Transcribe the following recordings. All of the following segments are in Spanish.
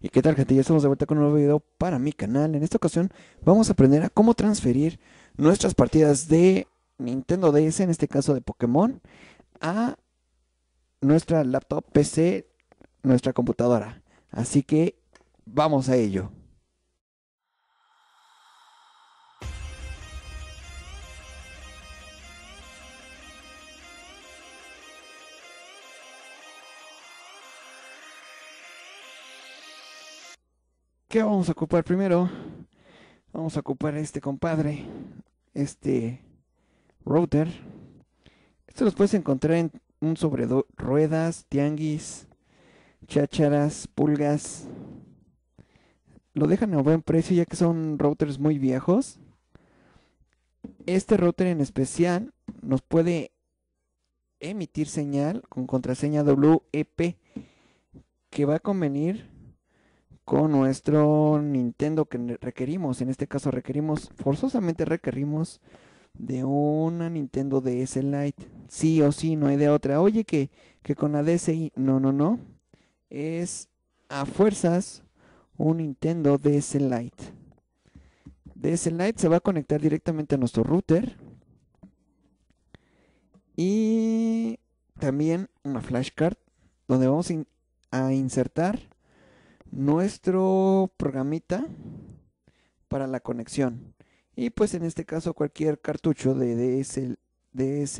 ¿Y qué tal gente? Ya estamos de vuelta con un nuevo video para mi canal. En esta ocasión vamos a aprender a cómo transferir nuestras partidas de Nintendo DS, en este caso de Pokémon, a nuestra laptop, PC, nuestra computadora. Así que vamos a ello. vamos a ocupar primero? Vamos a ocupar este compadre, este router. Esto los puedes encontrar en un sobre ruedas, tianguis, chácharas, pulgas. Lo dejan a buen precio ya que son routers muy viejos. Este router en especial nos puede emitir señal con contraseña WEP que va a convenir con nuestro Nintendo que requerimos. En este caso requerimos, forzosamente requerimos de una Nintendo DS Lite. Sí o sí, no hay de otra. Oye, que, que con la DSi, no, no, no. Es a fuerzas un Nintendo DS Lite. DS Lite se va a conectar directamente a nuestro router. Y también una flashcard donde vamos a insertar nuestro programita para la conexión. Y pues en este caso cualquier cartucho de DS,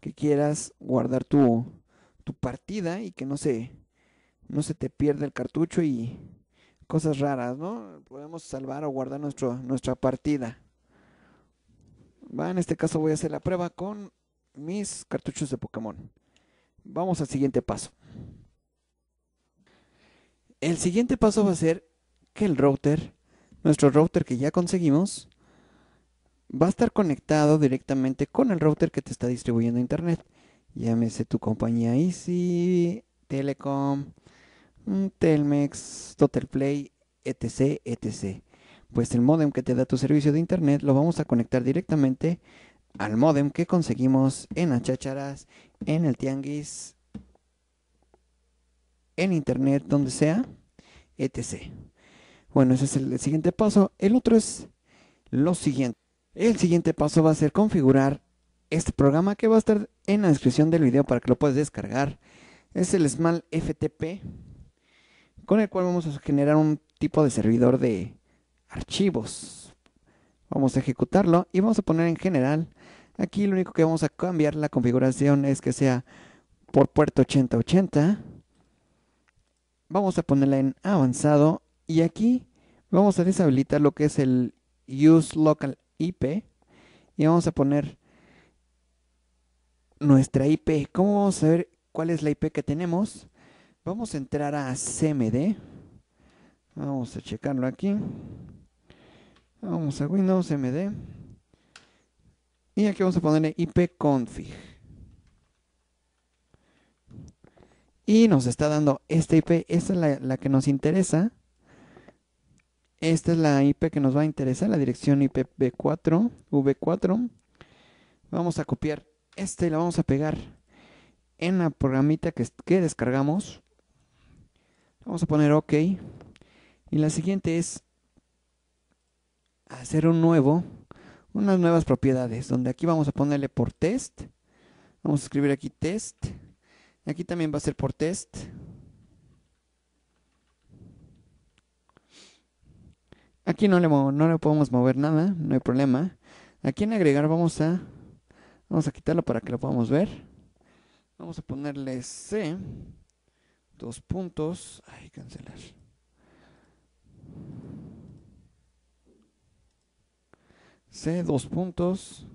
que quieras guardar tu, tu partida y que no se, no se te pierda el cartucho y cosas raras, ¿no? Podemos salvar o guardar nuestra partida. Va, en este caso voy a hacer la prueba con mis cartuchos de Pokémon. Vamos al siguiente paso el siguiente paso va a ser que el router, nuestro router que ya conseguimos, va a estar conectado directamente con el router que te está distribuyendo internet. Llámese tu compañía Easy, Telecom, mm, Telmex, Totalplay, etc, etc. Pues el modem que te da tu servicio de internet lo vamos a conectar directamente al modem que conseguimos en las en el tianguis, en internet, donde sea, etc. Bueno, ese es el siguiente paso. El otro es lo siguiente. El siguiente paso va a ser configurar este programa que va a estar en la descripción del video para que lo puedas descargar. Es el Small FTP con el cual vamos a generar un tipo de servidor de archivos. Vamos a ejecutarlo y vamos a poner en general. Aquí lo único que vamos a cambiar la configuración es que sea por puerto 8080 vamos a ponerla en avanzado y aquí vamos a deshabilitar lo que es el use local IP y vamos a poner nuestra IP. ¿Cómo vamos a ver cuál es la IP que tenemos? Vamos a entrar a CMD. Vamos a checarlo aquí. Vamos a Windows CMD Y aquí vamos a ponerle config. Y nos está dando esta IP. Esta es la, que nos interesa. Esta es la IP que nos va a interesar, la dirección IPv4, V4. Vamos a copiar esta y la vamos a pegar en la programita que, que descargamos. Vamos a poner OK. Y la siguiente es hacer un nuevo, unas nuevas propiedades, donde aquí vamos a ponerle por test. Vamos a escribir aquí test. Aquí también va a ser por test. Aquí no le, no le podemos mover nada, no hay problema. Aquí en agregar vamos a, vamos a quitarlo para que lo podamos ver. Vamos a ponerle C, dos puntos, ay, cancelar. C, dos puntos.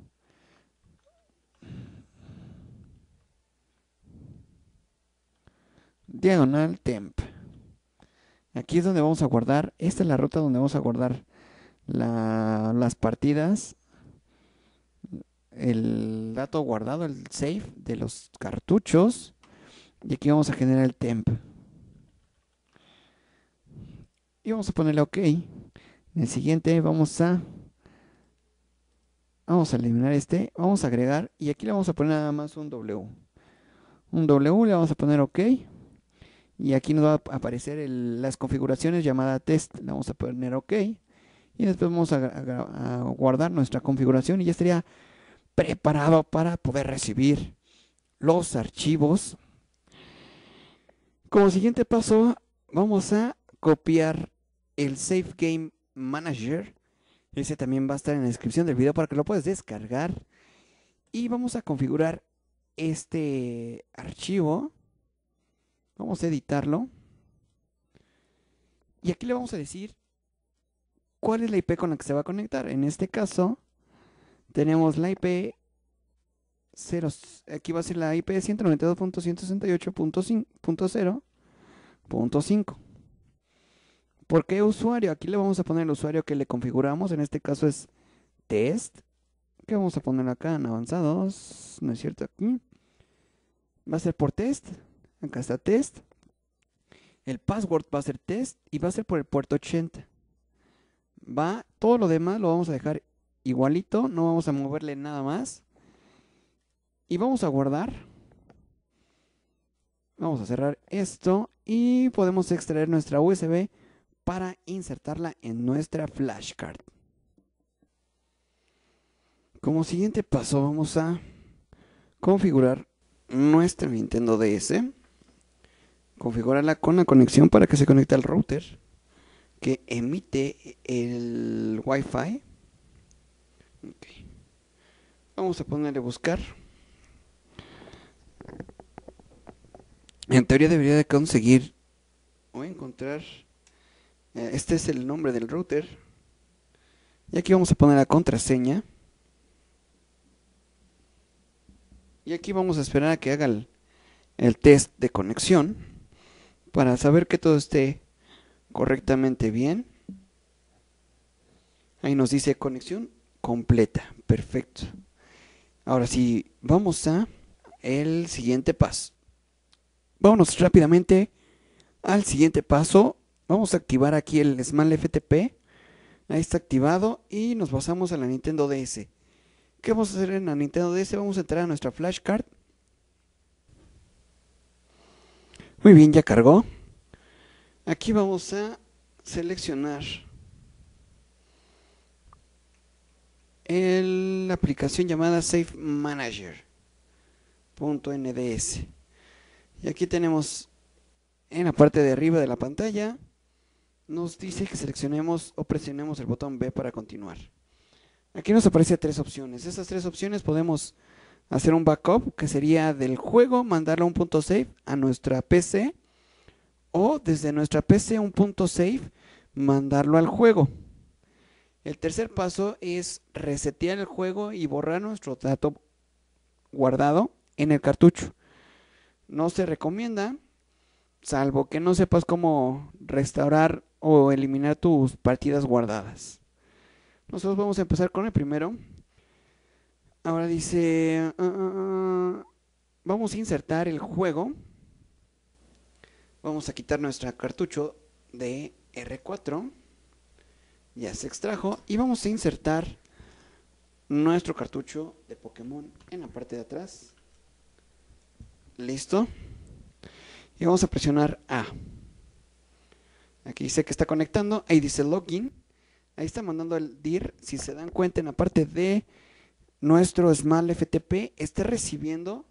diagonal temp. Aquí es donde vamos a guardar, esta es la ruta donde vamos a guardar las partidas, el dato guardado, el save de los cartuchos. Y aquí vamos a generar el temp. Y vamos a ponerle OK. En el siguiente vamos a... Vamos a eliminar este. Vamos a agregar. Y aquí le vamos a poner nada más un W. Un W le vamos a poner OK. Y aquí nos va a aparecer las configuraciones llamada test. Le vamos a poner OK. Y después vamos a, guardar nuestra configuración y ya estaría preparado para poder recibir los archivos. Como siguiente paso, vamos a copiar el Safe Game Manager. Ese también va a estar en la descripción del video para que lo puedas descargar. Y vamos a configurar este archivo Vamos a editarlo. Y aquí le vamos a decir cuál es la IP con la que se va a conectar. En este caso, tenemos la IP 0. Aquí va a ser la IP 192.168.0.5. ¿Por qué usuario? Aquí le vamos a poner el usuario que le configuramos. En este caso es test. que vamos a poner acá en avanzados? No es cierto, aquí. Va a ser por test. Acá está test. El password va a ser test y va a ser por el puerto 80. Va, todo lo demás lo vamos a dejar igualito, no vamos a moverle nada más. Y vamos a guardar. Vamos a cerrar esto y podemos extraer nuestra USB para insertarla en nuestra flashcard. Como siguiente paso vamos a configurar nuestra Nintendo DS configurarla con la conexión para que se conecte al router que emite el Wi-Fi. Vamos a ponerle buscar. En teoría debería de conseguir o encontrar. Eh, este es el nombre del router. Y aquí vamos a poner la contraseña. Y aquí vamos a esperar a que haga el test de conexión para saber que todo esté correctamente bien. Ahí nos dice conexión completa. Perfecto. Ahora sí, vamos a el siguiente paso. Vámonos rápidamente al siguiente paso. Vamos a activar aquí el Small FTP. Ahí está activado y nos pasamos a la Nintendo DS. ¿Qué vamos a hacer en la Nintendo DS? Vamos a entrar a nuestra flashcard Muy bien, ya cargó. Aquí vamos a seleccionar el, la aplicación llamada Safe Manager. Y aquí tenemos en la parte de arriba de la pantalla nos dice que seleccionemos o presionemos el botón B para continuar. Aquí nos aparece tres opciones. Estas tres opciones podemos hacer un backup que sería del juego, a un punto save a nuestra PC o desde nuestra PC un punto save mandarlo al juego. El tercer paso es resetear el juego y borrar nuestro dato guardado en el cartucho. No se recomienda, salvo que no sepas cómo restaurar o eliminar tus partidas guardadas. Nosotros vamos a empezar con el primero, Ahora dice, ah, ah, ah, vamos a insertar el juego. Vamos a quitar nuestro cartucho de R4. Ya se extrajo. Y vamos a insertar nuestro cartucho de Pokémon en la parte de atrás. Listo. Y vamos a presionar A. Aquí dice que está conectando. Ahí dice login. Ahí está mandando el DIR. Si se dan cuenta en la parte de nuestro small FTP esté recibiendo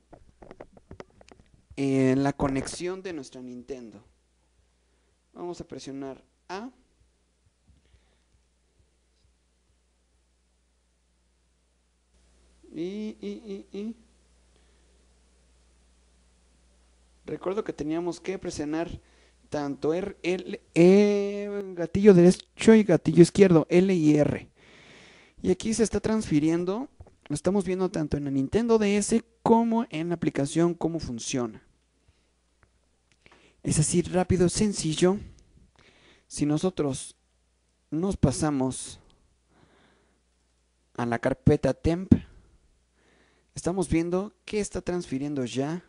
eh, la conexión de nuestro Nintendo. Vamos a presionar A. Recuerdo que teníamos que presionar tanto el, el, gatillo derecho y gatillo izquierdo, L y R. Y aquí se está transfiriendo lo estamos viendo tanto en la Nintendo DS como en la aplicación cómo funciona. Es así rápido, sencillo. Si nosotros nos pasamos a la carpeta temp, estamos viendo que está transfiriendo ya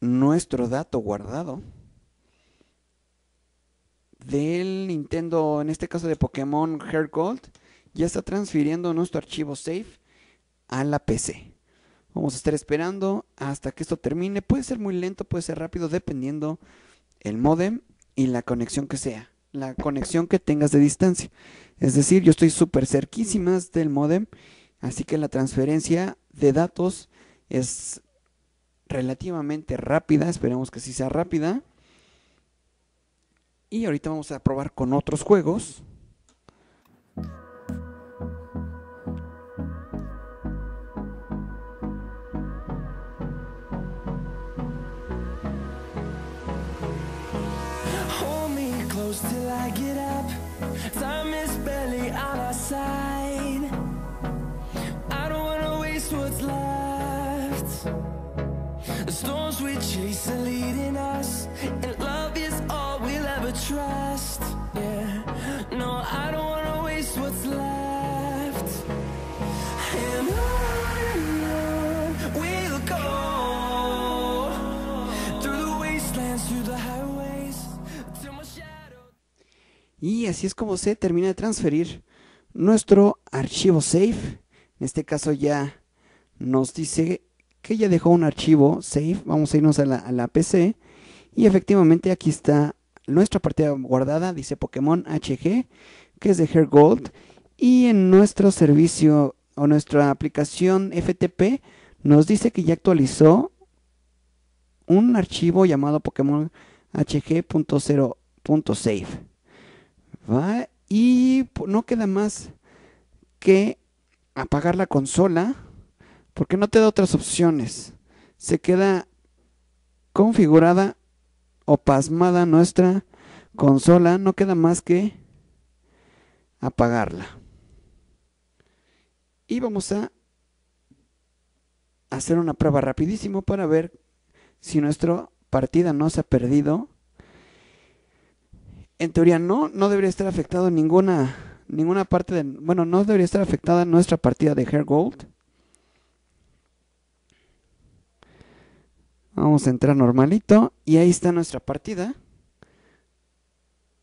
nuestro dato guardado del Nintendo, en este caso de Pokémon Heart Gold, ya está transfiriendo nuestro archivo safe a la PC. Vamos a estar esperando hasta que esto termine. Puede ser muy lento, puede ser rápido, dependiendo el modem y la conexión que sea. La conexión que tengas de distancia. Es decir, yo estoy súper cerquísimas del modem, así que la transferencia de datos es relativamente rápida. Esperemos que sí sea rápida. Y ahorita vamos a probar con otros juegos. close till I get up Time is barely on our side I don't wanna waste what's left The storms we chase are leading us And love is all we'll ever trust Y así es como se termina de transferir nuestro archivo save. En este caso ya nos dice que ya dejó un archivo save. Vamos a irnos a la, PC. Y efectivamente aquí está nuestra partida guardada. Dice Pokémon HG, que es de Hair Gold. Y en nuestro servicio o nuestra aplicación FTP nos dice que ya actualizó un archivo llamado Pokémon HG.0.save. Y no queda más que apagar la consola porque no te da otras opciones. Se queda configurada o pasmada nuestra consola, no queda más que apagarla. Y vamos a hacer una prueba rapidísimo para ver si nuestra partida no se ha perdido en teoría no, no debería estar afectado ninguna, ninguna parte de, bueno, no debería estar afectada nuestra partida de Hair Gold. Vamos a entrar normalito y ahí está nuestra partida.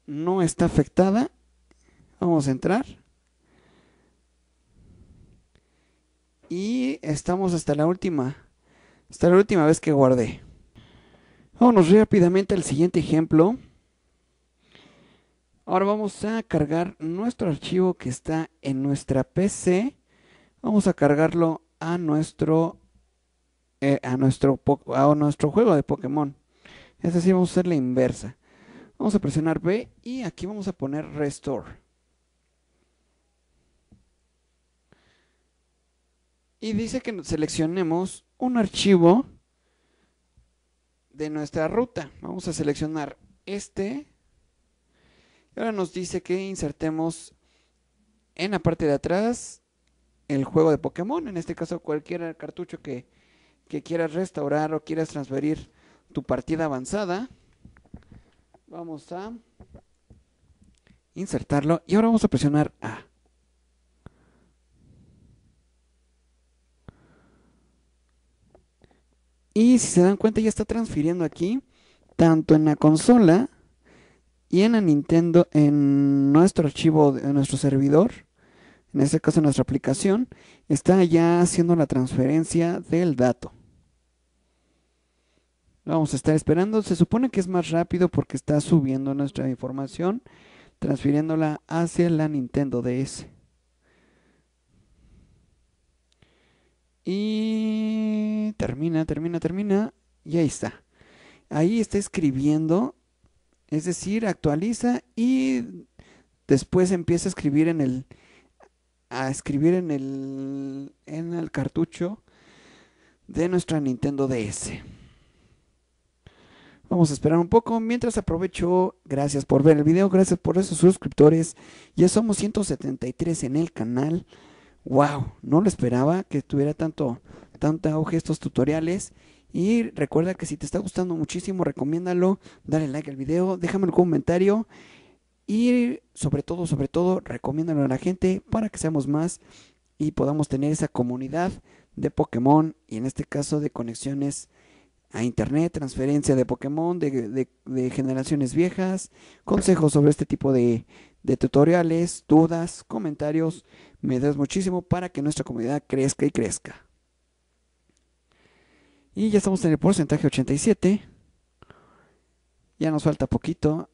No está afectada. Vamos a entrar. Y estamos hasta la última. Hasta la última vez que guardé. Vámonos rápidamente al siguiente ejemplo. Ahora vamos a cargar nuestro archivo que está en nuestra PC. Vamos a cargarlo a nuestro, eh, a nuestro, a nuestro juego de Pokémon. Es decir, vamos a hacer la inversa. Vamos a presionar B y aquí vamos a poner Restore. Y dice que seleccionemos un archivo de nuestra ruta. Vamos a seleccionar este ahora nos dice que insertemos en la parte de atrás el juego de Pokémon, en este caso cualquier cartucho que, que quieras restaurar o quieras transferir tu partida avanzada. Vamos a insertarlo y ahora vamos a presionar A. Y si se dan cuenta ya está transfiriendo aquí, tanto en la consola y en la Nintendo, en nuestro archivo, en nuestro servidor, en este caso nuestra aplicación, está ya haciendo la transferencia del dato. Vamos a estar esperando, se supone que es más rápido porque está subiendo nuestra información, transfiriéndola hacia la Nintendo DS. Y termina, termina, termina. Y ahí está. Ahí está escribiendo es decir, actualiza y después empieza a escribir en el a escribir en el en el cartucho de nuestra Nintendo DS. Vamos a esperar un poco. Mientras aprovecho, gracias por ver el video, gracias por esos suscriptores. Ya somos 173 en el canal. Wow, no lo esperaba que tuviera tanto, tanto auge estos tutoriales. Y recuerda que si te está gustando muchísimo, recomiéndalo, dale like al video, déjame un comentario y sobre todo, sobre todo, recomiéndalo a la gente para que seamos más y podamos tener esa comunidad de Pokémon y en este caso de conexiones a internet, transferencia de Pokémon, de, generaciones viejas, consejos sobre este tipo de, de tutoriales, dudas, comentarios. Me das muchísimo para que nuestra comunidad crezca y crezca. Y ya estamos en el porcentaje 87. Ya nos falta poquito.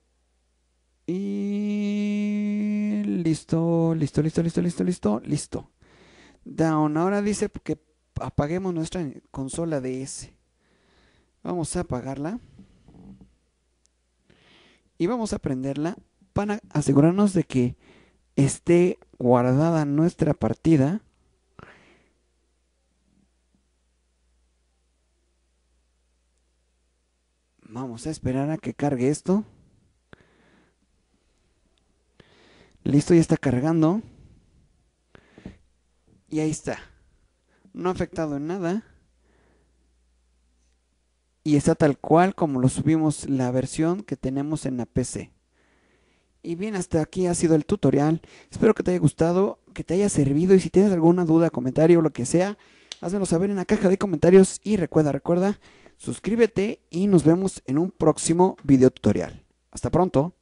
Y listo, listo, listo, listo, listo, listo, listo. Down. Ahora dice que apaguemos nuestra consola DS. Vamos a apagarla. Y vamos a prenderla para asegurarnos de que esté guardada nuestra partida. Vamos a esperar a que cargue esto. Listo, ya está cargando. Y ahí está. No ha afectado en nada. Y está tal cual como lo subimos la versión que tenemos en la PC. Y bien, hasta aquí ha sido el tutorial. Espero que te haya gustado, que te haya servido. Y si tienes alguna duda, comentario, o lo que sea, házmelo saber en la caja de comentarios. Y recuerda, recuerda suscríbete y nos vemos en un próximo video tutorial. Hasta pronto.